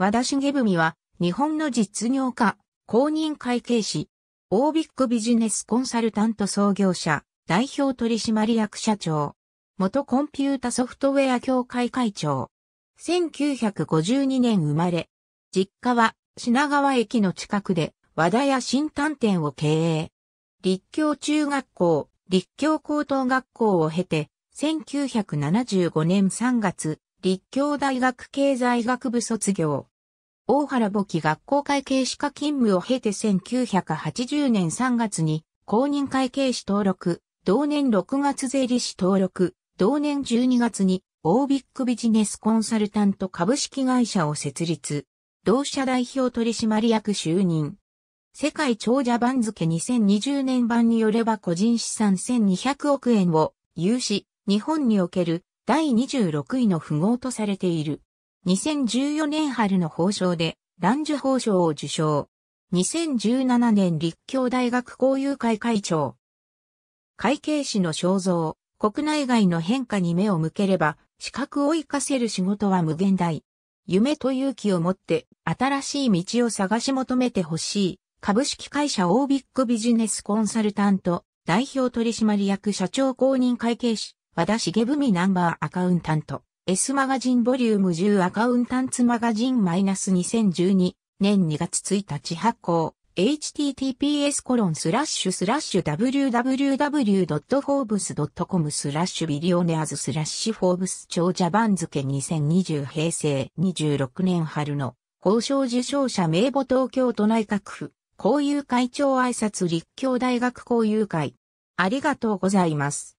和田重文は、日本の実業家、公認会計士、オービックビジネスコンサルタント創業者、代表取締役社長、元コンピュータソフトウェア協会会長、1952年生まれ、実家は品川駅の近くで和田屋新探店を経営。立教中学校、立教高等学校を経て、1975年3月、立教大学経済学部卒業。大原簿記学校会計士課勤務を経て1980年3月に公認会計士登録、同年6月税理士登録、同年12月にオービックビジネスコンサルタント株式会社を設立。同社代表取締役就任。世界長者番付2020年版によれば個人資産1200億円を有し、日本における第26位の富豪とされている。2014年春の法賞で、男女ジュ法を受賞。2017年立教大学交友会会長。会計士の肖像、国内外の変化に目を向ければ、資格を活かせる仕事は無限大。夢と勇気を持って、新しい道を探し求めてほしい。株式会社オービックビジネスコンサルタント、代表取締役社長公認会計士、和田茂文ナンバーアカウンタント。S マガジンボリューム10アカウンタンツマガジン -2012 年2月1日発行 https コロンスラッシュスラッシュ www.forbes.com スラッシュビリオネアズスラッシュフォーブス長者番付2020平成26年春の交渉受賞者名簿東京都内閣府交友会長挨拶立教大学交友会ありがとうございます。